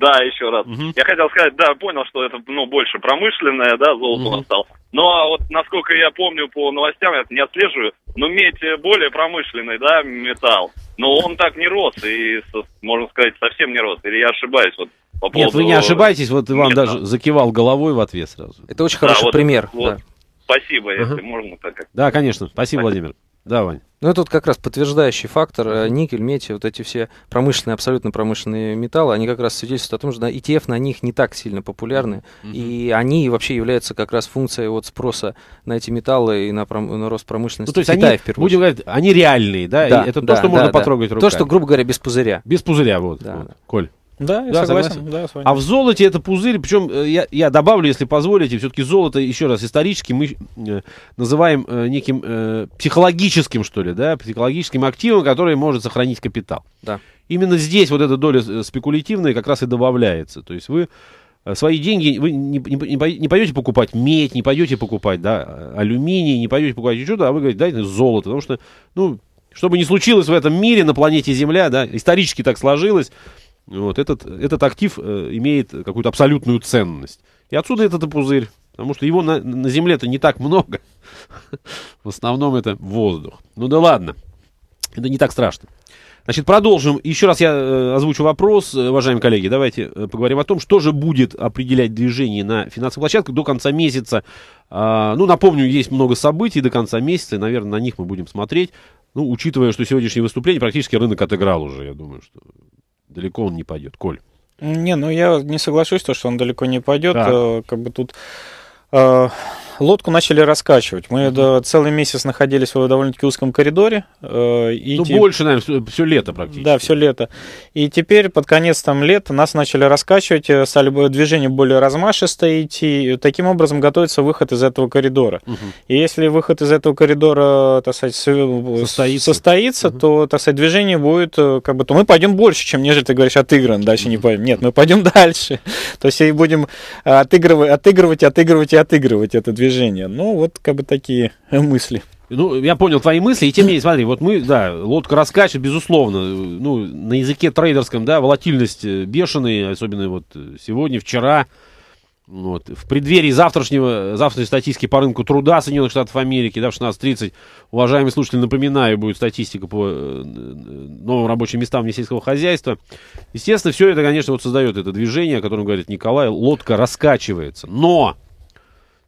Да, еще раз. Угу. Я хотел сказать, да, понял, что это ну, больше промышленное, да, золото угу. настал. Но ну, а вот насколько я помню по новостям, я это не отслеживаю, но медь более промышленный, да, металл. Но он так не рос, и, можно сказать, совсем не рос. Или я ошибаюсь вот по поводу... Нет, вы не ошибаетесь, вот Иван металл. даже закивал головой в ответ сразу. Это очень да, хороший вот, пример. Вот. Да. Спасибо, если угу. можно так. Да, конечно. Спасибо, спасибо. Владимир. Да, Вань. Ну, это вот как раз подтверждающий фактор. Э, никель, медь, вот эти все промышленные, абсолютно промышленные металлы, они как раз свидетельствуют о том, что ETF на них не так сильно популярны. Mm-hmm. И они вообще являются как раз функцией вот спроса на эти металлы и на, пром- на рост промышленности ну, то есть Китая, они, в первую очередь. Будем говорить, они реальные, да? да это да, то, что да, можно да. потрогать руками. То, что, грубо говоря, без пузыря. Без пузыря, вот. Да, вот. Да. Коль. Да, я да, согласен. согласен. Да, с вами. А в золоте это пузырь, причем э, я, я добавлю, если позволите, все-таки золото, еще раз, исторически мы э, называем э, неким э, психологическим, что ли, да, психологическим активом, который может сохранить капитал. Да. Именно здесь вот эта доля спекулятивная как раз и добавляется. То есть вы свои деньги, вы не, не, не пойдете покупать медь, не пойдете покупать, да, а, алюминий, не пойдете покупать что-то, а вы говорите, дайте золото, потому что, ну, что бы ни случилось в этом мире, на планете Земля, да, исторически так сложилось, вот этот, этот актив э, имеет какую-то абсолютную ценность. И отсюда этот пузырь, потому что его на, на Земле-то не так много. В основном это воздух. Ну да ладно, это не так страшно. Значит, продолжим. Еще раз я э, озвучу вопрос, э, уважаемые коллеги. Давайте э, поговорим о том, что же будет определять движение на финансовых площадках до конца месяца. А, ну, напомню, есть много событий до конца месяца, и, наверное, на них мы будем смотреть. Ну, учитывая, что сегодняшнее выступление практически рынок отыграл уже, я думаю, что далеко он не пойдет, Коль. Не, ну я не соглашусь, то, что он далеко не пойдет. Да. Э, как бы тут Э, лодку начали раскачивать. Мы целый месяц находились в довольно-таки узком коридоре. Э, и ну, те... больше, наверное, все, все лето практически. Да, все лето. И теперь под конец там лета нас начали раскачивать, э, стали движение более размашистое идти. Таким образом готовится выход из этого коридора. Угу. И если выход из этого коридора, так сказать, состоится, состоится угу. то, так сказать, движение будет, как бы, то мы пойдем больше, чем нежели ты говоришь, отыгран, дальше угу. не пойдем. Нет, мы пойдем дальше. То есть и будем отыгрывать, отыгрывать, отыгрывать и отыгрывать это движение. Ну, вот как бы такие мысли. Ну, я понял твои мысли, и тем не менее, смотри, вот мы, да, лодка раскачет, безусловно, ну, на языке трейдерском, да, волатильность э, бешеная, особенно вот сегодня, вчера, вот, в преддверии завтрашнего, завтрашней статистики по рынку труда Соединенных Штатов Америки, да, в 16.30, уважаемые слушатели, напоминаю, будет статистика по э, э, новым рабочим местам вне сельского хозяйства. Естественно, все это, конечно, вот создает это движение, о котором говорит Николай, лодка раскачивается, но...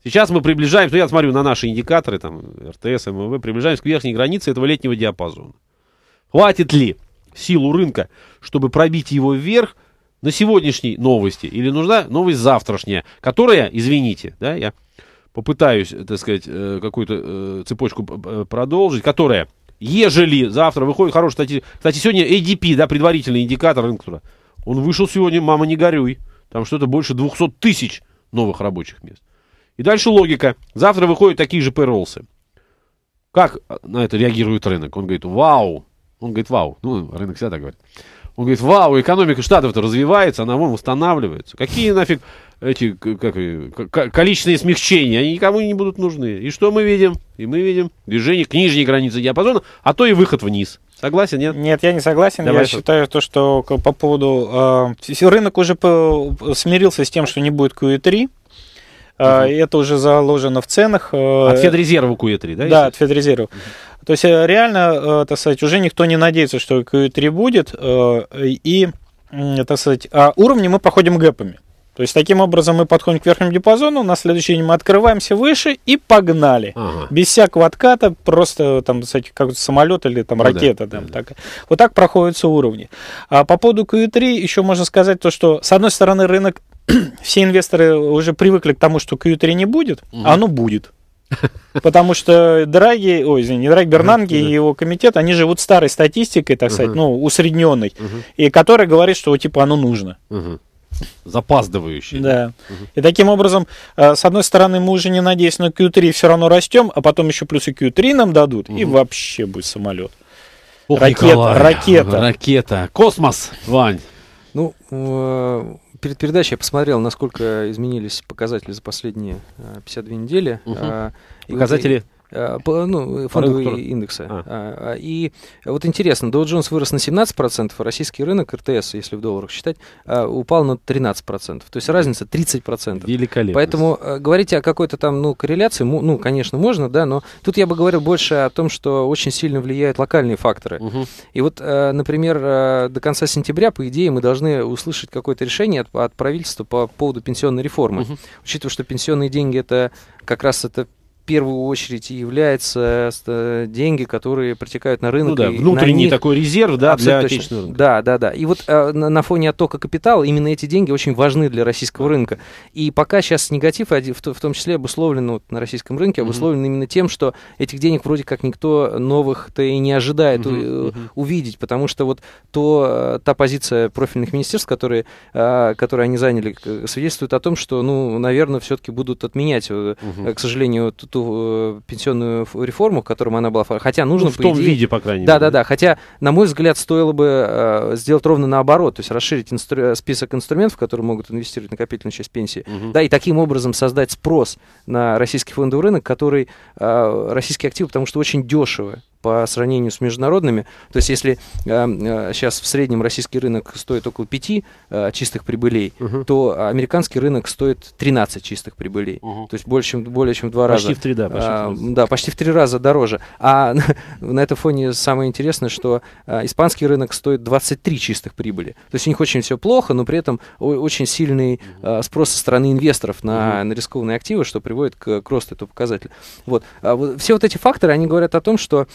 Сейчас мы приближаемся, ну, я смотрю на наши индикаторы, там, РТС, МВВ, приближаемся к верхней границе этого летнего диапазона. Хватит ли силу рынка, чтобы пробить его вверх на сегодняшней новости? Или нужна новость завтрашняя, которая, извините, да, я попытаюсь, так сказать, э, какую-то э, цепочку продолжить, которая, ежели завтра выходит хорошая статистика. Кстати, сегодня ADP, да, предварительный индикатор рынка, он вышел сегодня, мама не горюй, там что-то больше 200 тысяч новых рабочих мест. И дальше логика. Завтра выходят такие же пэйролсы. Как на это реагирует рынок? Он говорит, вау. Он говорит, вау. Ну, рынок всегда так говорит. Он говорит, вау, экономика Штатов-то развивается, она вон восстанавливается. Какие нафиг эти как, количественные смягчения? Они никому не будут нужны. И что мы видим? И мы видим движение к нижней границе диапазона, а то и выход вниз. Согласен, нет? Нет, я не согласен. Давай я что? считаю то, что по поводу... Э, рынок уже по, смирился с тем, что не будет QE3. Угу. Это уже заложено в ценах. Э, от Федрезерва КУЕ-3, да? Да, от Федрезерва. Угу. То есть э, реально, так сказать, уже никто не надеется, что КУЕ-3 будет. И, так сказать, а уровни мы проходим гэпами. То есть таким образом мы подходим к верхнему диапазону, на следующий день мы открываемся выше и погнали. Ага. Без всякого отката, просто там, кстати, как самолет или там ну, ракета. Да, там, да, так. Да. Вот так проходятся уровни. А по поводу Q3 еще можно сказать то, что с одной стороны рынок все инвесторы уже привыкли к тому, что Q3 не будет, угу. а оно будет. Потому что Драги, ой, извини, не Драги, Бернанги и его комитет, они живут старой статистикой, так сказать, ну, усредненной, и которая говорит, что, типа, оно нужно запаздывающий. Да. И таким образом, э, с одной стороны, мы уже не надеясь на Q3, все равно растем, а потом еще плюс Q3 нам дадут, и вообще будет самолет. ракета, ракета. Ракета. Космос, Вань. Ну, э, перед передачей я посмотрел, насколько изменились показатели за последние 52 э, недели. Угу. И показатели Э, ну, фондовые Рынок, индексы. А. А, а. И вот интересно, Dow Jones вырос на 17%, а российский рынок, РТС, если в долларах считать, а, упал на 13%. То есть разница 30%. Великолепно. Поэтому э, говорить о какой-то там, ну, корреляции, ну, конечно, можно, да, но тут я бы говорил больше о том, что очень сильно влияют локальные факторы. Угу. И вот, э, например, до конца сентября, по идее, мы должны услышать какое-то решение от, от правительства по поводу пенсионной реформы. Угу. Учитывая, что пенсионные деньги это как раз это первую очередь и является э, деньги, которые протекают на рынок. Ну да, внутренний них... такой резерв да, Абсолютно для отечественного рынка. Да, да, да. И вот э, на фоне оттока капитала именно эти деньги очень важны для российского рынка. И пока сейчас негатив, в том числе обусловлен вот, на российском рынке, обусловлен mm-hmm. именно тем, что этих денег вроде как никто новых-то и не ожидает mm-hmm. увидеть, потому что вот то, та позиция профильных министерств, которые, которые они заняли, свидетельствует о том, что, ну, наверное, все-таки будут отменять, mm-hmm. к сожалению, ту, ту Э, пенсионную реформу, к которому она была, хотя нужно... Ну, в том идее, виде, по крайней да, мере. Да-да-да, хотя, на мой взгляд, стоило бы э, сделать ровно наоборот, то есть расширить инстру э, список инструментов, которые могут инвестировать накопительную часть пенсии, угу. да, и таким образом создать спрос на российский фондовый рынок, который э, российские активы, потому что очень дешевые по сравнению с международными. То есть если э, э, сейчас в среднем российский рынок стоит около 5 э, чистых прибылей, угу. то американский рынок стоит 13 чистых прибылей. Угу. То есть больше, чем, более чем в два почти раза. В три, да, почти в три, да. Да, почти в три раза дороже. А на этом фоне самое интересное, что испанский рынок стоит 23 чистых прибыли. То есть у них очень все плохо, но при этом очень сильный спрос со стороны инвесторов на, угу. на рискованные активы, что приводит к, к росту этого показателя. Вот. А вот. Все вот эти факторы, они говорят о том, что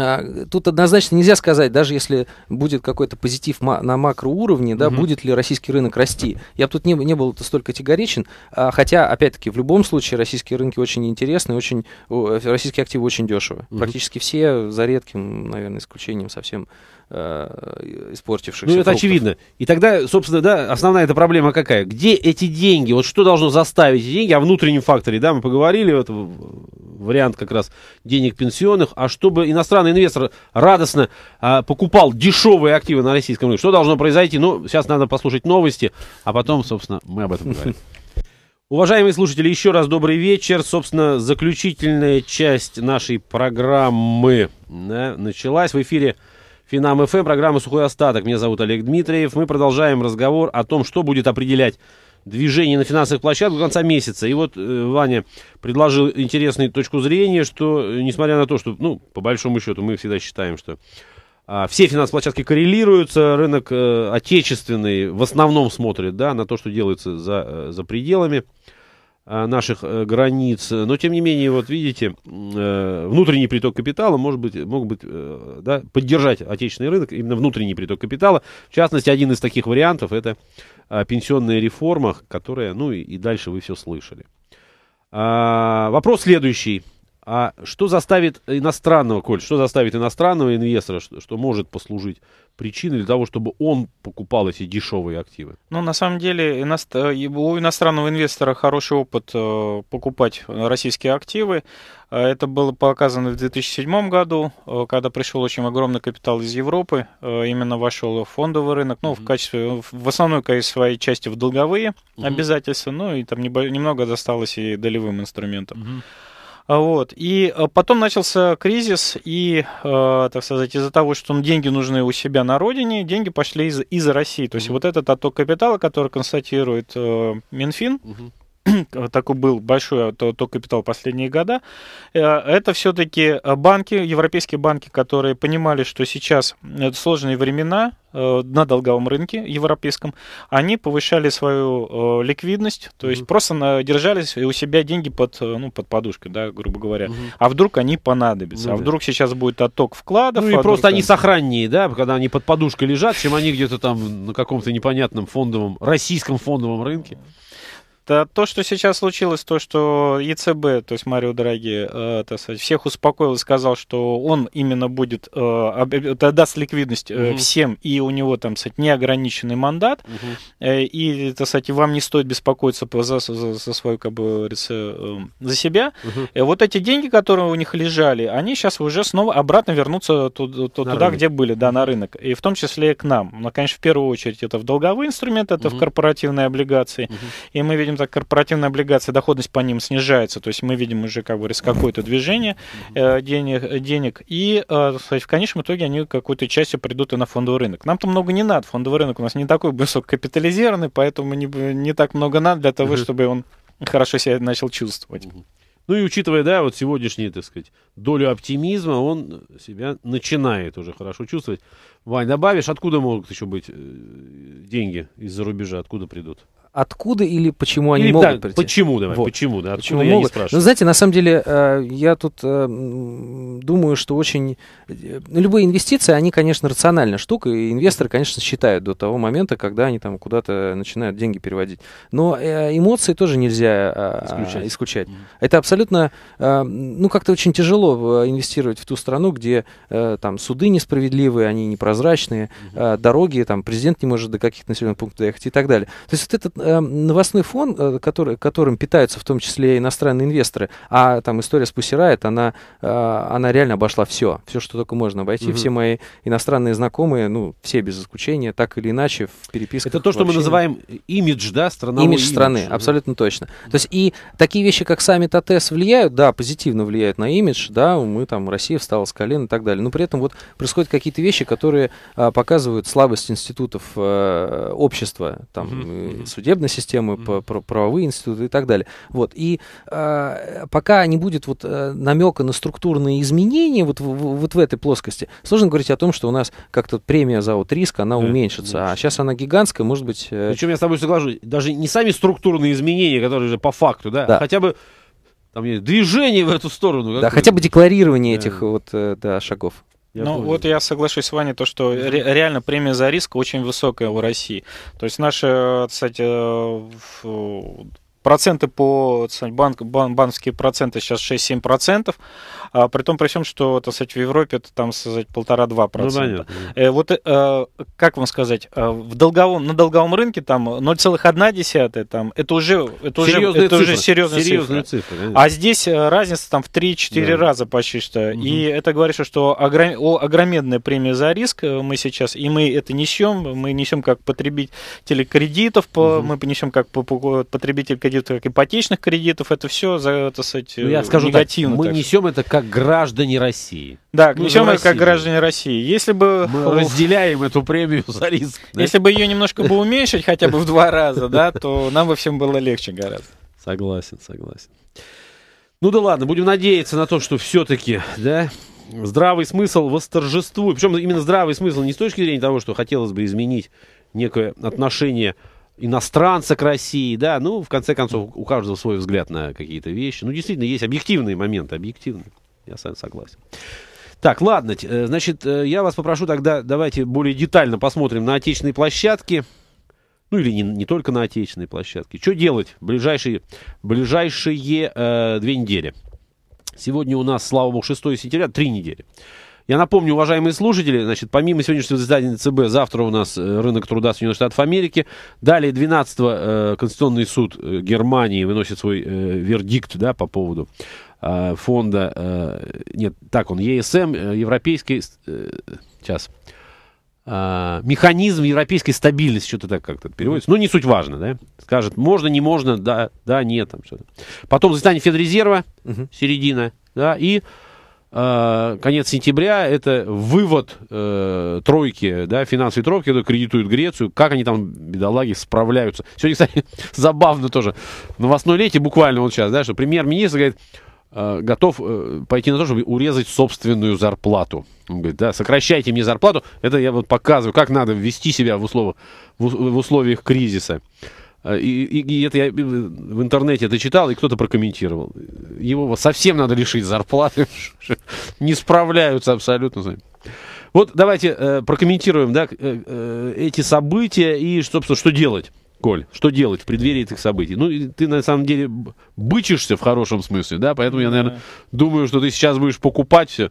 а, тут однозначно нельзя сказать, даже если будет какой-то позитив на макроуровне, да, угу. будет ли российский рынок расти. Я бы тут не, не был столько категоричен, а, хотя, опять-таки, в любом случае российские рынки очень интересны, очень, российские активы очень дешевы. Угу. Практически все, за редким, наверное, исключением совсем Э, испортившихся. Ну, это фруктов. очевидно. И тогда, собственно, да, основная эта проблема какая? Где эти деньги? Вот что должно заставить эти деньги? О внутреннем факторе, да, мы поговорили, вот вариант как раз денег пенсионных. А чтобы иностранный инвестор радостно э, покупал дешевые активы на российском рынке, что должно произойти? Ну, сейчас надо послушать новости, а потом, собственно, мы об этом говорим. Уважаемые слушатели, еще раз добрый вечер. Собственно, заключительная часть нашей программы да, началась в эфире. Финам ФМ, эм, программа «Сухой остаток». Меня зовут Олег Дмитриев. Мы продолжаем разговор о том, что будет определять движение на финансовых площадках до конца месяца. И вот э, Ваня предложил интересную точку зрения, что, э, несмотря на то, что, ну, по большому счету, мы всегда считаем, что э, все финансовые площадки коррелируются, рынок э, отечественный в основном смотрит, да, на то, что делается за, э, за пределами. Э, наших э, границ. Но, тем не менее, вот видите, э, внутренний приток капитала может быть, мог быть, да, поддержать отечественный рынок, именно внутренний приток капитала. В частности, один из таких вариантов – это пенсионная реформа, которая, ну и, и дальше вы все слышали. А, вопрос следующий. А что заставит иностранного, Коль, что заставит иностранного инвестора, что, что может послужить причиной для того, чтобы он покупал эти дешевые активы? Ну, на самом деле, у иностранного инвестора хороший опыт э, покупать российские активы. Э, это было показано в 2007 году, э, когда пришел очень огромный капитал из Европы, именно вошел в фондовый рынок, ну, в качестве, в основной конечно, своей части в долговые обязательства, ну, и там немного досталось и долевым инструментам. Mm-hmm. А, вот. И а, потом начался кризис, и, э, так сказать, из-за того, что ну, деньги нужны у себя на родине, деньги пошли из, из России. То есть mm-hmm. вот этот отток капитала, который констатирует э, Минфин, mm-hmm. такой был большой то, то капитал последние года, э, это все-таки э, банки, европейские банки, которые понимали, что сейчас э, сложные времена, на долговом рынке европейском, они повышали свою ликвидность, то есть mm просто держались у себя деньги под, ну, под подушкой, да, грубо говоря. mm А вдруг они понадобятся, mm а вдруг сейчас будет отток вкладов. Ну и а просто они сохраннее, да, когда они под подушкой лежат, чем они где-то там на каком-то непонятном фондовом, российском фондовом рынке то, что сейчас случилось, то, что ЕЦБ, то есть Марио Драги, э, сказать, всех успокоил и сказал, что он именно будет, э, э даст ликвидность э, угу. всем, и у него там, кстати, неограниченный мандат, угу. э, и, так сказать, вам не стоит беспокоиться по, за, за, за свою, как бы, э, за себя. Угу. Э, вот эти деньги, которые у них лежали, они сейчас уже снова обратно вернутся туда, туда где были, да, на рынок, и в том числе и к нам. Но, конечно, в первую очередь это в долговые инструменты, это угу. в корпоративные облигации, угу. и мы видим так, корпоративные облигации, доходность по ним снижается, то есть мы видим уже как бы какое-то движение э, денег, денег, и э, в конечном итоге они какой-то частью придут и на фондовый рынок. Нам-то много не надо, фондовый рынок у нас не такой высококапитализированный, поэтому не, не так много надо для того, чтобы он хорошо себя начал чувствовать. Ну и учитывая, да, вот сегодняшнюю, так сказать, долю оптимизма, он себя начинает уже хорошо чувствовать. Вань, добавишь, откуда могут еще быть э, деньги из-за рубежа, откуда придут? откуда или почему они или, могут да, прийти. Почему, давай, вот. почему, да, почему я могут? не спрашиваю. Ну, знаете, на самом деле, э, я тут э, думаю, что очень... Э, любые инвестиции, они, конечно, рациональная штука, и инвесторы, конечно, считают до того момента, когда они там куда-то начинают деньги переводить. Но эмоции тоже нельзя исключать. исключать. Mm-hmm. Это абсолютно, ну, как-то очень тяжело инвестировать в ту страну, где там суды несправедливые, они непрозрачные, mm-hmm. дороги, там президент не может до каких-то населенных пунктов доехать и так далее. То есть вот этот э, новостной фон, э, который, которым питаются в том числе иностранные инвесторы, а там история с Пусирает, она, э, она реально обошла все, все, что только можно обойти. Угу. Все мои иностранные знакомые, ну, все без исключения, так или иначе в переписке. Это то, что мы называем имидж, да, страны. Имидж, страны, да. абсолютно точно. Да. То есть и такие вещи, как сами ТТС влияют, да, позитивно влияют на имидж, да, мы там, Россия встала с колен и так далее. Но при этом вот происходят какие-то вещи, которые а, показывают слабость институтов а, общества, там, угу. судебных судебной системы, mm-hmm. по, правовые институты и так далее. Вот. И э, пока не будет вот э, намека на структурные изменения вот, в, вот в этой плоскости, сложно говорить о том, что у нас как-то премия за вот риск, она уменьшится. А сейчас она гигантская, может быть... Э... Причем я с тобой соглашусь, даже не сами структурные изменения, которые же по факту, да, да. А хотя бы там, движение в эту сторону. Да, хотя бы декларирование да. этих вот, э, да, шагов. Я ну, помню. вот я соглашусь с вами, то, что ре- реально премия за риск очень высокая у России. То есть наши, кстати, э, э, э, проценты по, банк, банковские проценты сейчас 6-7% а, при том, при всем, что, так сказать, в Европе это там, сказать, полтора-два ну процента. Ну, да понятно. Э, вот, э, как вам сказать, э, в долговом, на долговом рынке там 0,1, там, это уже, это уже, это цифры. уже серьезная серьезные цифры. цифра. а здесь э, разница там в 3-4 да. раза почти что. Угу. И это говорит, что огром... о, огроменная премия за риск мы сейчас, и мы это несем, мы несем как потребители кредитов, по, угу. мы понесем как потребитель кредитов, как ипотечных кредитов, это все, за, это, сказать, ну, я скажу негативно. Так, мы так. несем это как как граждане России. Да, несем ну, ее как граждане России. Если бы... Мы разделяем эту премию за риск. Да? Если бы ее немножко бы уменьшить хотя бы в два раза, да, то нам бы всем было легче гораздо. Согласен, согласен. Ну да ладно, будем надеяться на то, что все-таки, да, здравый смысл восторжествует. Причем именно здравый смысл не с точки зрения того, что хотелось бы изменить некое отношение иностранца к России, да, ну, в конце концов, у каждого свой взгляд на какие-то вещи. Ну, действительно, есть объективные моменты, объективные я согласен. Так, ладно, э, значит, э, я вас попрошу тогда, давайте более детально посмотрим на отечественные площадки. Ну или не, не только на отечественные площадки. Что делать в ближайшие, ближайшие э, две недели? Сегодня у нас, слава богу, 6 сентября, три недели. Я напомню, уважаемые слушатели, значит, помимо сегодняшнего заседания ЦБ, завтра у нас э, рынок труда Соединенных Штатов Америки. Далее 12 э, Конституционный суд Германии выносит свой э, вердикт да, по поводу Э, фонда, э, нет, так он, ЕСМ, э, Европейский, сейчас, механизм европейской стабильности, что-то так как-то переводится, ну, не суть важно, да, скажет, можно, не можно, да, да, нет, там что-то. Потом заседание Федрезерва, угу. середина, да, и конец сентября это вывод э, тройки, да, финансовой тройки, которые кредитуют Грецию, как они там, бедолаги, справляются. Сегодня, кстати, забавно тоже. Новостной лете буквально вот сейчас, да, что премьер-министр говорит, Э, готов э, пойти на то, чтобы урезать собственную зарплату. Он говорит, да, сокращайте мне зарплату. Это я вот показываю, как надо вести себя в условиях, в условиях кризиса. Э, и, и, и это я в интернете это читал, и кто-то прокомментировал. Его совсем надо лишить зарплаты. Не справляются абсолютно Вот давайте прокомментируем эти события и, собственно, что делать. Коль, что делать в преддверии этих событий? Ну, ты на самом деле бычишься в хорошем смысле, да, поэтому я, наверное, думаю, что ты сейчас будешь покупать все.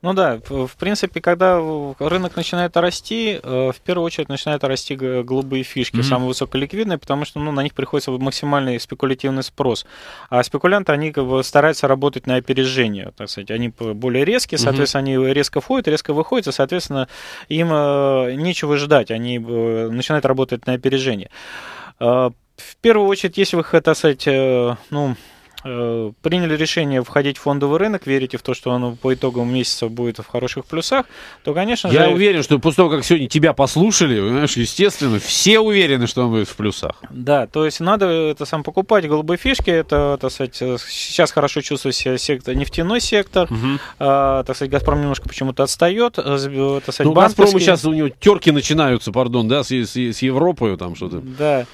Ну да, в принципе, когда рынок начинает расти, э, в первую очередь начинают расти голубые фишки, mm-hmm. самые высоколиквидные, потому что ну, на них приходится максимальный спекулятивный спрос. А спекулянты, они как бы стараются работать на опережение, так сказать. Они более резкие, соответственно, mm-hmm. они резко входят, резко выходят, и, соответственно, им э, нечего ждать, они э, начинают работать на опережение. В первую очередь, если вы, так сказать, ну, Э, приняли решение входить в фондовый рынок, верите в то, что оно по итогам месяца будет в хороших плюсах, то, конечно Я же... уверен, что после того, как сегодня тебя послушали, знаешь, естественно, все уверены, что он будет в плюсах. Да, то есть надо это сам покупать голубые фишки, это, так сказать, э, сейчас хорошо чувствует себя сектор, нефтяной сектор, угу. а, так сказать, «Газпром» немножко почему-то отстает, так сказать, ну, «Газпром» сейчас у него терки начинаются, пардон, да, с, с, с Европой там что-то. Да.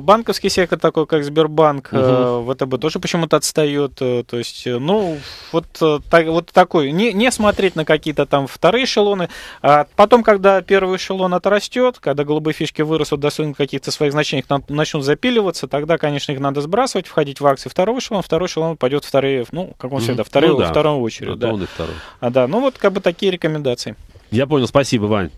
банковский сектор такой, как Сбербанк, угу. ВТБ тоже почему почему-то отстает. Э, то есть, э, ну, вот, э, так, вот такой. Не, не смотреть на какие-то там вторые эшелоны. А потом, когда первый эшелон отрастет, когда голубые фишки вырастут, достигнут каких-то своих значений, их начнут запиливаться, тогда, конечно, их надо сбрасывать, входить в акции второго эшелона, второй эшелон пойдет вторые, ну, как он всегда, вторые, ну, да. вторую очередь. да. второй. А, да, ну вот как бы такие рекомендации. Я понял, спасибо, Вань.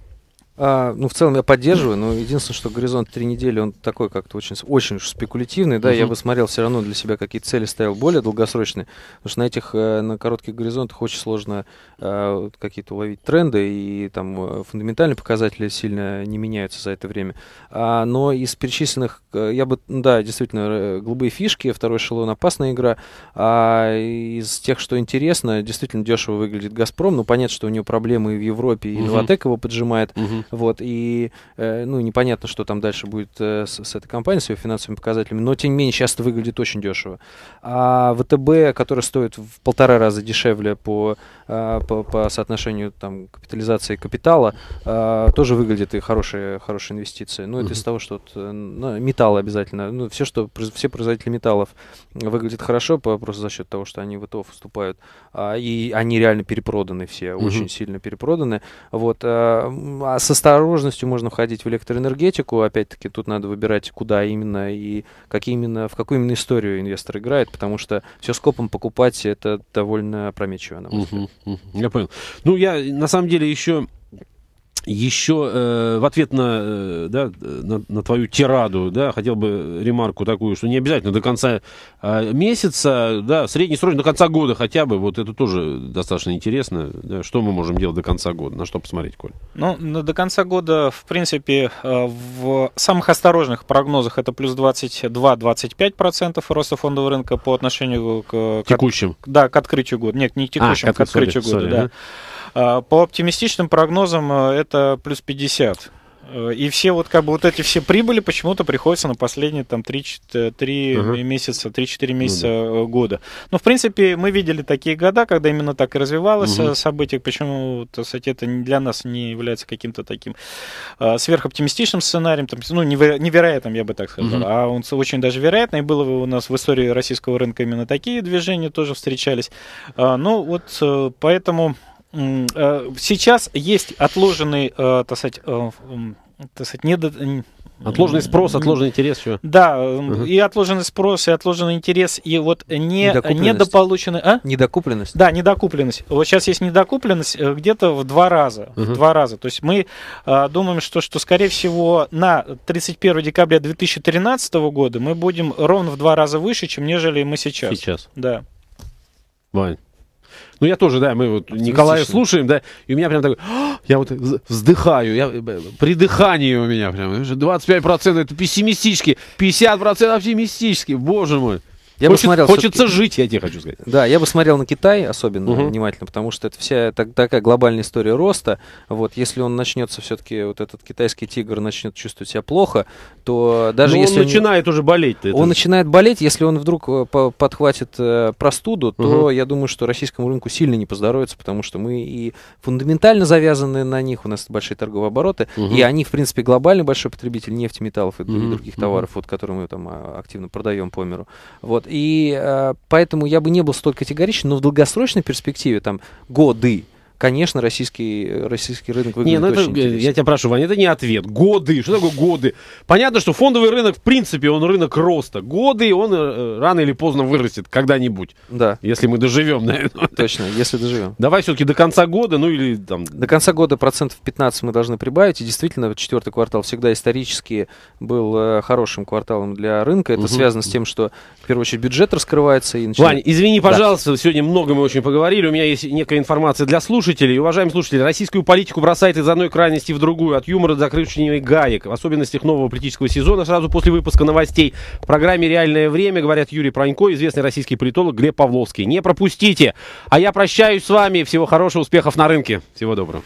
А, ну, в целом я поддерживаю, но единственное, что горизонт три недели, он такой как-то очень, очень уж спекулятивный, да, угу. я бы смотрел все равно для себя, какие цели ставил более долгосрочные, потому что на этих, э, на коротких горизонтах очень сложно а, какие-то ловить тренды, и там э, фундаментальные показатели сильно не меняются за это время. А, но из перечисленных Э, я бы, да, действительно, голубые фишки, второй эшелон, опасная игра. А из тех, что интересно, действительно дешево выглядит «Газпром». Ну, понятно, что у него проблемы и в Европе, и «Новотек» его поджимает. Вот, и, э, ну, непонятно, что там дальше будет э, с, с этой компанией, с ее финансовыми показателями. Но, тем не менее, сейчас это выглядит очень дешево. А ВТБ, который стоит в полтора раза дешевле по, по, по соотношению там, капитализации и капитала, тоже выглядит и хорошая хорошая инвестиция. Ну, это из того, что вот, ну, металл металла обязательно. Ну, все, что, все производители металлов выглядят хорошо просто за счет того, что они в ИТО выступают, А, и они реально перепроданы все, угу. очень сильно перепроданы. Вот. А, а, с осторожностью можно входить в электроэнергетику. Опять-таки, тут надо выбирать, куда именно и какие именно, в какую именно историю инвестор играет, потому что все скопом покупать это довольно опрометчиво, на мой взгляд. Угу, угу. Я понял. Ну, я на самом деле еще еще э, в ответ на, э, да, на, на твою тираду, да, хотел бы ремарку такую, что не обязательно до конца э, месяца, да, средний срок до конца года хотя бы, вот это тоже достаточно интересно. Да, что мы можем делать до конца года, на что посмотреть, Коль? Ну, ну до конца года, в принципе, э, в самых осторожных прогнозах это плюс 22-25% роста фондового рынка по отношению к... Текущим? К, да, к открытию года. Нет, не к а, текущим, а, к, к открытию sorry, года, sorry, да. uh а, по оптимистичным прогнозам а, это плюс 50. А, и все вот как бы вот эти все прибыли почему-то приходятся на последние там 3, 3 uh-huh. месяца, 3-4 ну месяца uh-huh. года. Ну, в принципе, мы видели такие года, когда именно так и развивалось uh-huh. событие, почему, э, так сказать, это для нас не является каким-то таким а, сверхоптимистичным сценарием, там, ну, невероятным, я бы так сказал, uh-huh. а он очень даже вероятный. Было у нас в истории российского рынка именно такие движения тоже встречались. А, ну, вот поэтому Э, сейчас есть отложенный, э, так сказать, э, так сказать, недо... Отложенный спрос, отложенный интерес еще. Да, угу. и отложенный спрос, и отложенный интерес, и вот не, недополученный... А? Недокупленность. Да, недокупленность. Вот сейчас есть недокупленность где-то в два раза. Угу. В два раза. То есть мы а, думаем, что, что, скорее всего, на 31 декабря 2013 года мы будем ровно в два раза выше, чем нежели мы сейчас. Сейчас. Да. Вань. Ну, я тоже, да, мы вот Николая слушаем, да, и у меня прям такой, «А, я вот вздыхаю, я, придыхание у меня прям, 25% это пессимистически, 50% оптимистически, боже мой. Я Хочет, бы смотрел, хочется жить, я тебе хочу сказать. Да, я бы смотрел на Китай особенно угу. внимательно, потому что это вся так, такая глобальная история роста. Вот, если он начнется все-таки, вот этот китайский тигр начнет чувствовать себя плохо, то даже Но ну, если... он начинает он, уже болеть. Он это... начинает болеть, если он вдруг э, подхватит э, простуду, угу. то я думаю, что российскому рынку сильно не поздоровится, потому что мы и фундаментально завязаны на них, у нас большие торговые обороты, угу. и они, в принципе, глобальный большой потребитель нефти, металлов и угу. других товаров, вот, которые мы там а, активно продаем по миру. Вот. И э, поэтому я бы не был столь категоричен, но в долгосрочной перспективе, там, годы, конечно, российский, российский рынок выглядит не, ну это, очень интересно. Я тебя прошу, Ваня, это не ответ. Годы. Что такое годы? Понятно, что фондовый рынок, в принципе, он рынок роста. Годы, он э, рано или поздно вырастет когда-нибудь. Да. Если мы доживем, наверное. Точно, если доживем. Давай все-таки до конца года, ну или там... До конца года процентов 15 мы должны прибавить. И действительно, четвертый квартал всегда исторически был э, хорошим кварталом для рынка. Это угу. связано с тем, что, в первую очередь, бюджет раскрывается. И начинает... Вань, извини, пожалуйста, да. сегодня много мы очень поговорили. У меня есть некая информация для слушателей слушателей, уважаемые слушатели, российскую политику бросает из одной крайности в другую, от юмора до крючневых гаек, в особенностях нового политического сезона, сразу после выпуска новостей. В программе «Реальное время» говорят Юрий Пронько, известный российский политолог Глеб Павловский. Не пропустите! А я прощаюсь с вами. Всего хорошего, успехов на рынке. Всего доброго.